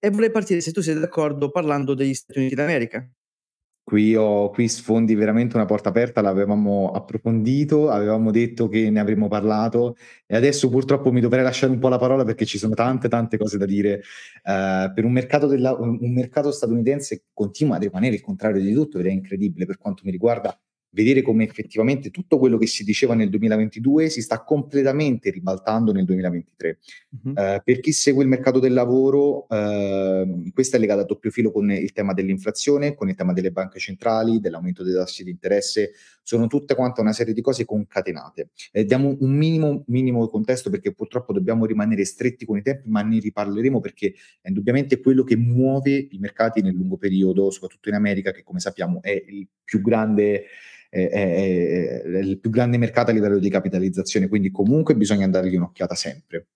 e vorrei partire, se tu sei d'accordo, parlando degli Stati Uniti d'America. Qui, ho, qui sfondi veramente una porta aperta, l'avevamo approfondito, avevamo detto che ne avremmo parlato e adesso purtroppo mi dovrei lasciare un po' la parola perché ci sono tante tante cose da dire. Uh, per un mercato, della, un mercato statunitense continua a rimanere il contrario di tutto ed è incredibile per quanto mi riguarda vedere come effettivamente tutto quello che si diceva nel 2022 si sta completamente ribaltando nel 2023. Uh-huh. Uh, per chi segue il mercato del lavoro, uh, questa è legata a doppio filo con il tema dell'inflazione, con il tema delle banche centrali, dell'aumento dei tassi di interesse, sono tutte quante una serie di cose concatenate. Eh, diamo un minimo, minimo contesto perché purtroppo dobbiamo rimanere stretti con i tempi, ma ne riparleremo perché è indubbiamente quello che muove i mercati nel lungo periodo, soprattutto in America, che come sappiamo è il più grande eh, è, il più grande mercato a livello di capitalizzazione, quindi comunque bisogna dargli un'occhiata sempre.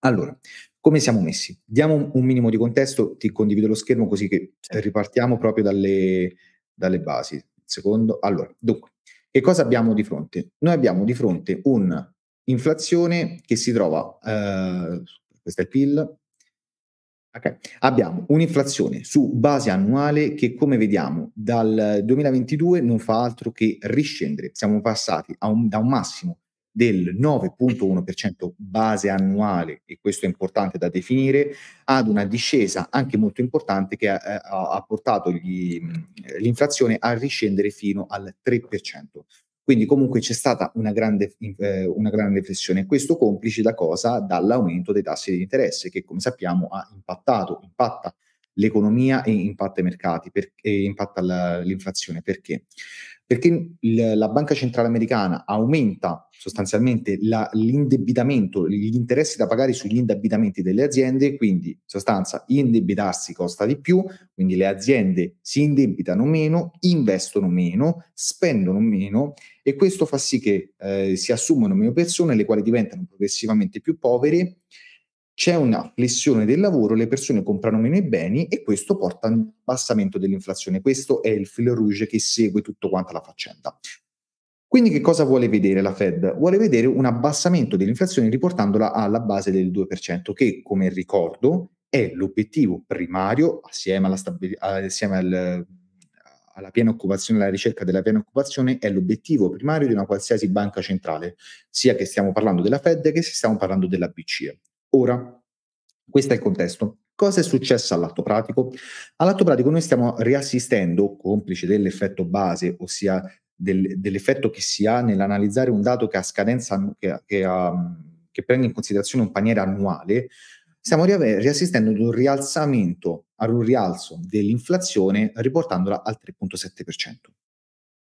Allora, come siamo messi? Diamo un minimo di contesto, ti condivido lo schermo così che ripartiamo proprio dalle, dalle basi secondo. Allora, dunque, che cosa abbiamo di fronte? Noi abbiamo di fronte un'inflazione che si trova, eh, questo è il PIL, Okay. Abbiamo un'inflazione su base annuale che, come vediamo, dal 2022 non fa altro che riscendere. Siamo passati un, da un massimo del 9.1% base annuale, e questo è importante da definire, ad una discesa anche molto importante che ha, eh, ha portato gli, l'inflazione a riscendere fino al 3%. Quindi comunque c'è stata una grande, eh, una grande flessione. Questo complice da cosa? Dall'aumento dei tassi di interesse che come sappiamo ha impattato, impatta l'economia e impatta i mercati, per, e impatta la, l'inflazione. Perché? perché la Banca Centrale Americana aumenta sostanzialmente la, l'indebitamento, gli interessi da pagare sugli indebitamenti delle aziende, quindi in sostanza indebitarsi costa di più, quindi le aziende si indebitano meno, investono meno, spendono meno e questo fa sì che eh, si assumano meno persone le quali diventano progressivamente più povere c'è una flessione del lavoro, le persone comprano meno i beni e questo porta a un abbassamento dell'inflazione. Questo è il filo rouge che segue tutto quanto la faccenda. Quindi che cosa vuole vedere la Fed? Vuole vedere un abbassamento dell'inflazione riportandola alla base del 2%, che come ricordo è l'obiettivo primario assieme alla, stabi- assieme al, alla piena occupazione, alla ricerca della piena occupazione è l'obiettivo primario di una qualsiasi banca centrale, sia che stiamo parlando della Fed che se stiamo parlando della BCE. Ora, questo è il contesto. Cosa è successo all'atto pratico? All'atto pratico noi stiamo riassistendo, complice dell'effetto base, ossia del, dell'effetto che si ha nell'analizzare un dato che ha scadenza, che, che, ha, che prende in considerazione un paniere annuale, stiamo riassistendo ad un rialzamento, ad un rialzo dell'inflazione riportandola al 3.7%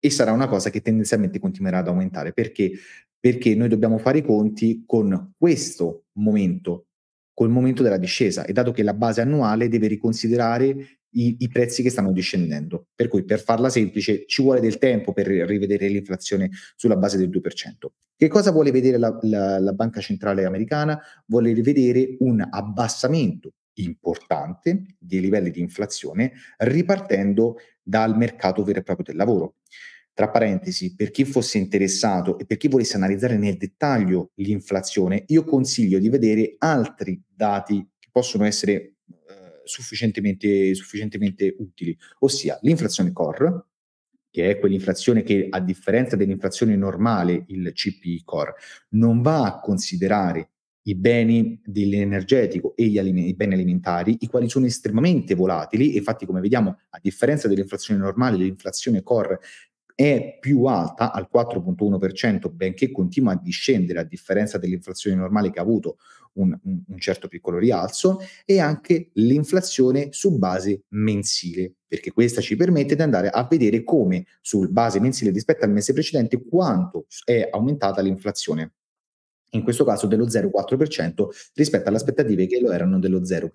e sarà una cosa che tendenzialmente continuerà ad aumentare perché perché noi dobbiamo fare i conti con questo momento, col momento della discesa e dato che la base annuale deve riconsiderare i, i, prezzi che stanno discendendo. Per cui, per farla semplice, ci vuole del tempo per rivedere l'inflazione sulla base del 2%. Che cosa vuole vedere la, la, la Banca Centrale Americana? Vuole rivedere un abbassamento importante dei livelli di inflazione ripartendo dal mercato vero e proprio del lavoro. Tra parentesi, per chi fosse interessato e per chi volesse analizzare nel dettaglio l'inflazione, io consiglio di vedere altri dati che possono essere eh, sufficientemente, sufficientemente utili, ossia l'inflazione core, che è quell'inflazione che a differenza dell'inflazione normale, il CPI core, non va a considerare i beni dell'energetico e alime- i beni alimentari, i quali sono estremamente volatili. Infatti, come vediamo, a differenza dell'inflazione normale, l'inflazione core è più alta al 4.1%, benché continua a discendere a differenza dell'inflazione normale che ha avuto un, un, certo piccolo rialzo, e anche l'inflazione su base mensile, perché questa ci permette di andare a vedere come sul base mensile rispetto al mese precedente quanto è aumentata l'inflazione in questo caso dello 0,4% rispetto alle aspettative che lo erano dello 0,3%.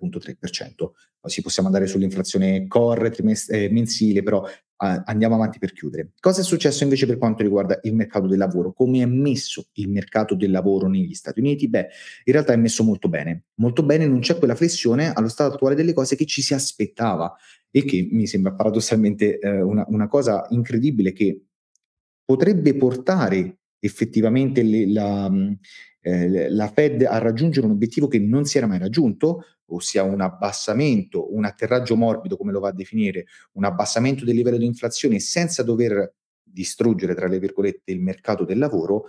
Poi possiamo andare sull'inflazione core trimest- eh, mensile, però eh, andiamo avanti per chiudere. Cosa è successo invece per quanto riguarda il mercato del lavoro? Come è messo il mercato del lavoro negli Stati Uniti? Beh, in realtà è messo molto bene, molto bene, non c'è quella flessione allo stato attuale delle cose che ci si aspettava, e che mi sembra paradossalmente eh, una, una cosa incredibile che potrebbe portare effettivamente le, la, mm, eh, la Fed a raggiungere un obiettivo che non si era mai raggiunto, ossia un abbassamento, un atterraggio morbido, come lo va a definire, un abbassamento del livello di inflazione senza dover distruggere, tra le virgolette, il mercato del lavoro,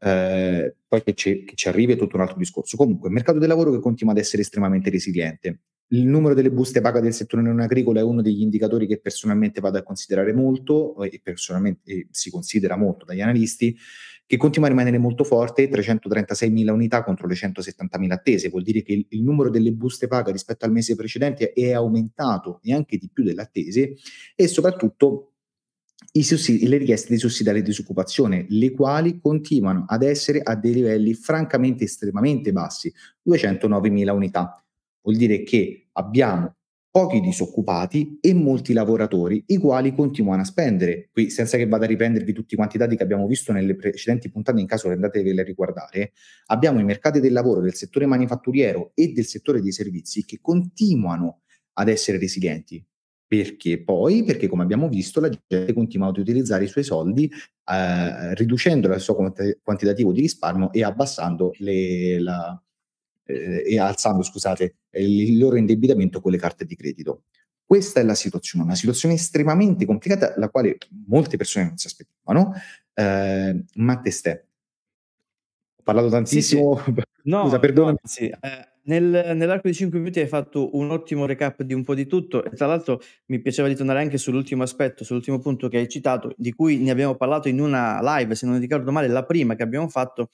eh, poi che ci, che ci arrivi è tutto un altro discorso. Comunque, il mercato del lavoro che continua ad essere estremamente resiliente. Il numero delle buste paga del settore non agricolo è uno degli indicatori che personalmente vado a considerare molto eh, e personalmente e si considera molto dagli analisti, che continua a rimanere molto forte, 336.000 unità contro le 170.000 attese, vuol dire che il, il numero delle buste paga rispetto al mese precedente è aumentato e anche di più delle attese e soprattutto Sussidi, le richieste di sussidiaria disoccupazione, le quali continuano ad essere a dei livelli francamente estremamente bassi, 209.000 unità. Vuol dire che abbiamo pochi disoccupati e molti lavoratori, i quali continuano a spendere. Qui, senza che vada a riprendervi tutti quanti i dati che abbiamo visto nelle precedenti puntate, in caso le andatevele a riguardare, abbiamo i mercati del lavoro del settore manifatturiero e del settore dei servizi che continuano ad essere resilienti. Perché poi? Perché come abbiamo visto la gente continua ad utilizzare i suoi soldi eh, riducendo il suo quantitativo di risparmio e abbassando le, la, eh, e alzando scusate, il loro indebitamento con le carte di credito. Questa è la situazione, una situazione estremamente complicata, la quale molte persone non si aspettavano. Eh, ma testè, ho parlato tantissimo. Sì, sì. No, Scusa, perdonami. No, sì. eh, nel, nell'arco di 5 minuti hai fatto un ottimo recap di un po' di tutto e tra l'altro mi piaceva di tornare anche sull'ultimo aspetto, sull'ultimo punto che hai citato, di cui ne abbiamo parlato in una live, se non ricordo male, la prima che abbiamo fatto,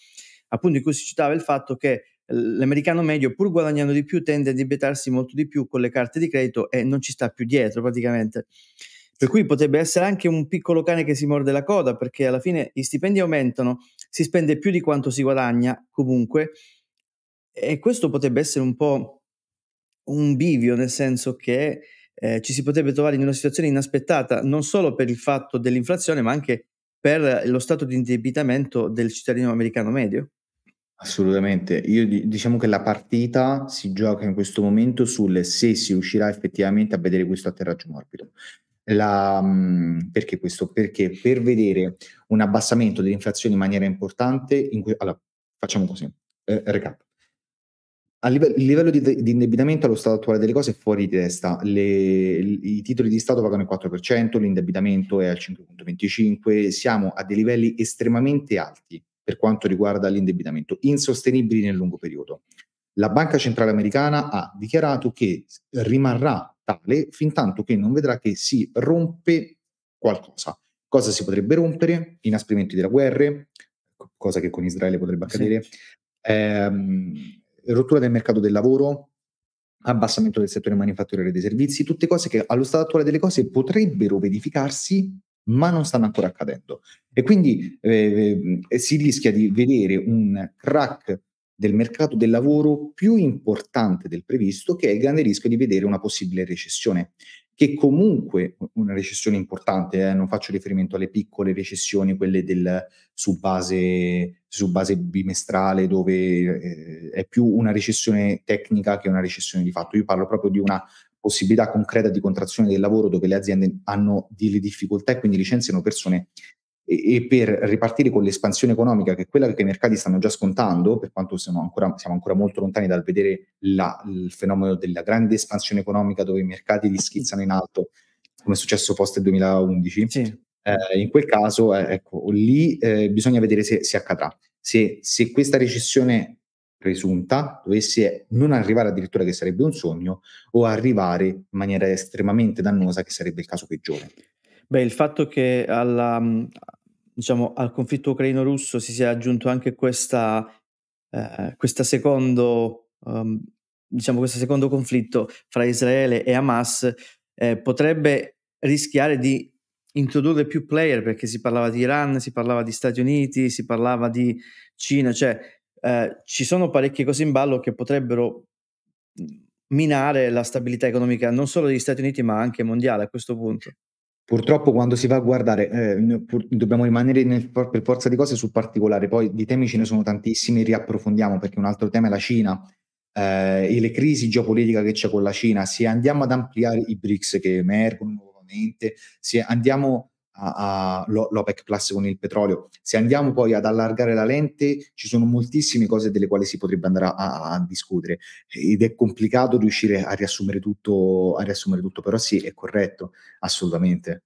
appunto in cui si citava il fatto che l'americano medio pur guadagnando di più tende a indebitarsi molto di più con le carte di credito e non ci sta più dietro praticamente. Per cui potrebbe essere anche un piccolo cane che si morde la coda perché alla fine gli stipendi aumentano, si spende più di quanto si guadagna comunque e questo potrebbe essere un po' un bivio nel senso che eh, ci si potrebbe trovare in una situazione inaspettata non solo per il fatto dell'inflazione ma anche per lo stato di indebitamento del cittadino americano medio. Assolutamente, io diciamo che la partita si gioca in questo momento sul se si riuscirà effettivamente a vedere questo atterraggio morbido. La, mhmm, perché questo? Perché per vedere un abbassamento dell'inflazione in maniera importante, in que- allora, facciamo così, eh, recap. Live- il livello di, di, indebitamento allo stato attuale delle cose è fuori di testa, Le, i titoli di Stato pagano il 4%, l'indebitamento è al 5.25, siamo a dei livelli estremamente alti per quanto riguarda l'indebitamento, insostenibili nel lungo periodo. La Banca Centrale Americana ha dichiarato che rimarrà tale fin tanto che non vedrà che si rompe qualcosa. Cosa si potrebbe rompere? Inasprimenti della guerra, cosa che con Israele potrebbe accadere, sì. ehm, rottura del mercato del lavoro, abbassamento del settore manifatturiero e dei servizi, tutte cose che allo stato attuale delle cose potrebbero verificarsi ma non stanno ancora accadendo. E quindi eh, eh, si rischia di vedere un crack del mercato del lavoro più importante del previsto, che è il grande rischio di vedere una possibile recessione, che comunque una recessione importante, eh, non faccio riferimento alle piccole recessioni, quelle del, su, base, su, base, bimestrale, dove eh, è più una recessione tecnica che una recessione di fatto. Io parlo proprio di una possibilità concreta di contrazione del lavoro dove le aziende hanno delle difficoltà e quindi licenziano persone e, e per ripartire con l'espansione economica che è quella che i mercati stanno già scontando, per quanto ancora, siamo ancora, molto lontani dal vedere la, il fenomeno della grande espansione economica dove i mercati li schizzano in alto, come è successo post 2011, sì. eh, in quel caso eh, ecco, lì eh, bisogna vedere se, si accadrà. Se, se questa recessione presunta dovesse non arrivare addirittura che sarebbe un sogno o arrivare in maniera estremamente dannosa che sarebbe il caso peggiore. Beh, il fatto che alla, diciamo, al conflitto ucraino-russo si sia aggiunto anche questa, eh, questa secondo, um, diciamo, questo secondo conflitto fra Israele e Hamas eh, potrebbe rischiare di introdurre più player perché si parlava di Iran, si parlava di Stati Uniti, si parlava di Cina, cioè eh, ci sono parecchie cose in ballo che potrebbero mm, minare la stabilità economica non solo degli Stati Uniti ma anche mondiale a questo punto. Purtroppo quando si va a guardare eh, pur, dobbiamo rimanere nel, per forza di cose sul particolare, poi di temi ce ne sono tantissimi, riapprofondiamo perché un altro tema è la Cina eh, e le crisi geopolitiche che c'è con la Cina, se andiamo ad ampliare i BRICS che emergono nuovamente, se andiamo a, a, l'OPEC Plus con il petrolio. Se andiamo poi ad allargare la lente, ci sono moltissime cose delle quali si potrebbe andare a, a discutere ed è complicato riuscire a riassumere, tutto, a riassumere tutto, però sì, è corretto, assolutamente.